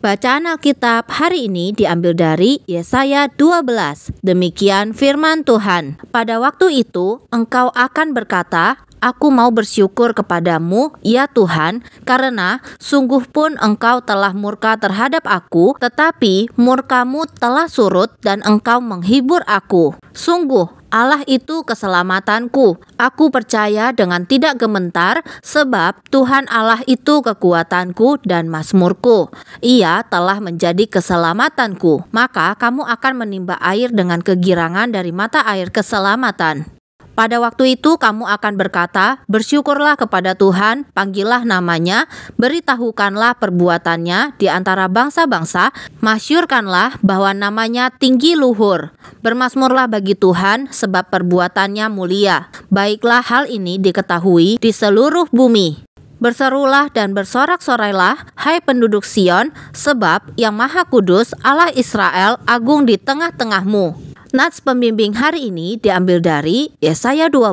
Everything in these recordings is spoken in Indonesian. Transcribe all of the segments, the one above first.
Bacaan Alkitab hari ini diambil dari Yesaya 12. Demikian firman Tuhan. Pada waktu itu, engkau akan berkata, Aku mau bersyukur kepadamu, ya Tuhan, karena sungguh pun engkau telah murka terhadap aku, tetapi murkamu telah surut dan engkau menghibur aku. Sungguh, Allah itu keselamatanku. Aku percaya dengan tidak gementar, sebab Tuhan Allah itu kekuatanku dan masmurku. Ia telah menjadi keselamatanku, maka kamu akan menimba air dengan kegirangan dari mata air keselamatan. Pada waktu itu kamu akan berkata, bersyukurlah kepada Tuhan, panggillah namanya, beritahukanlah perbuatannya di antara bangsa-bangsa, masyurkanlah bahwa namanya tinggi luhur. Bermasmurlah bagi Tuhan, sebab perbuatannya mulia. Baiklah hal ini diketahui di seluruh bumi. Berserulah dan bersorak-sorailah, hai penduduk Sion, sebab Yang Maha Kudus, Allah Israel, agung di tengah-tengahmu. Nats pembimbing hari ini diambil dari Yesaya 12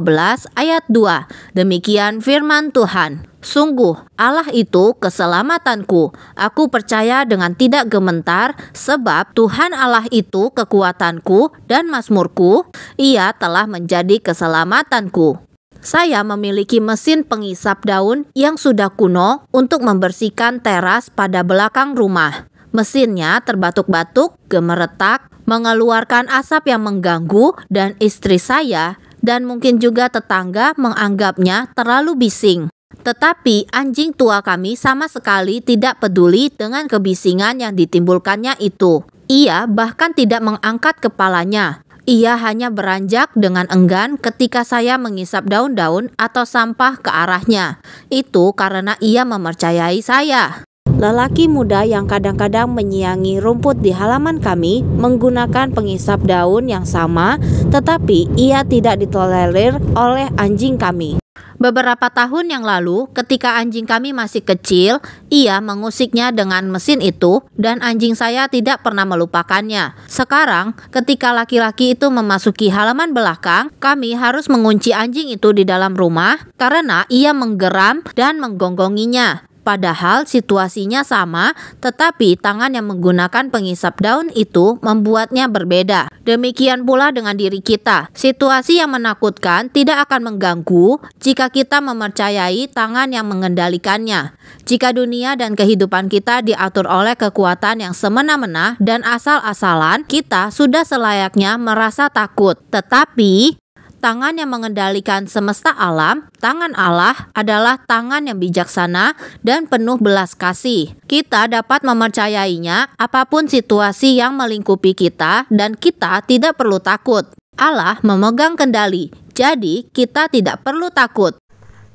ayat 2. Demikian firman Tuhan. Sungguh, Allah itu keselamatanku. Aku percaya dengan tidak gementar, sebab Tuhan Allah itu kekuatanku dan masmurku. Ia telah menjadi keselamatanku. Saya memiliki mesin pengisap daun yang sudah kuno untuk membersihkan teras pada belakang rumah. Mesinnya terbatuk-batuk, gemeretak, mengeluarkan asap yang mengganggu dan istri saya dan mungkin juga tetangga menganggapnya terlalu bising. Tetapi anjing tua kami sama sekali tidak peduli dengan kebisingan yang ditimbulkannya itu. Ia bahkan tidak mengangkat kepalanya. Ia hanya beranjak dengan enggan ketika saya mengisap daun-daun atau sampah ke arahnya. Itu karena ia mempercayai saya. Lelaki muda yang kadang-kadang menyiangi rumput di halaman kami menggunakan pengisap daun yang sama, tetapi ia tidak ditolerir oleh anjing kami. Beberapa tahun yang lalu, ketika anjing kami masih kecil, ia mengusiknya dengan mesin itu, dan anjing saya tidak pernah melupakannya. Sekarang, ketika laki-laki itu memasuki halaman belakang, kami harus mengunci anjing itu di dalam rumah karena ia menggeram dan menggonggonginya. Padahal situasinya sama, tetapi tangan yang menggunakan pengisap daun itu membuatnya berbeda. Demikian pula dengan diri kita. Situasi yang menakutkan tidak akan mengganggu jika kita mempercayai tangan yang mengendalikannya. Jika dunia dan kehidupan kita diatur oleh kekuatan yang semena-mena dan asal-asalan, kita sudah selayaknya merasa takut. Tetapi tangan yang mengendalikan semesta alam, tangan Allah adalah tangan yang bijaksana dan penuh belas kasih. Kita dapat mempercayainya apapun situasi yang melingkupi kita dan kita tidak perlu takut. Allah memegang kendali, jadi kita tidak perlu takut.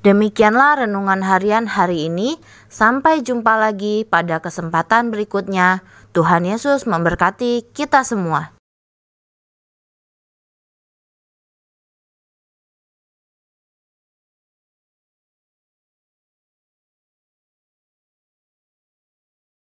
Demikianlah renungan harian hari ini. Sampai jumpa lagi pada kesempatan berikutnya. Tuhan Yesus memberkati kita semua.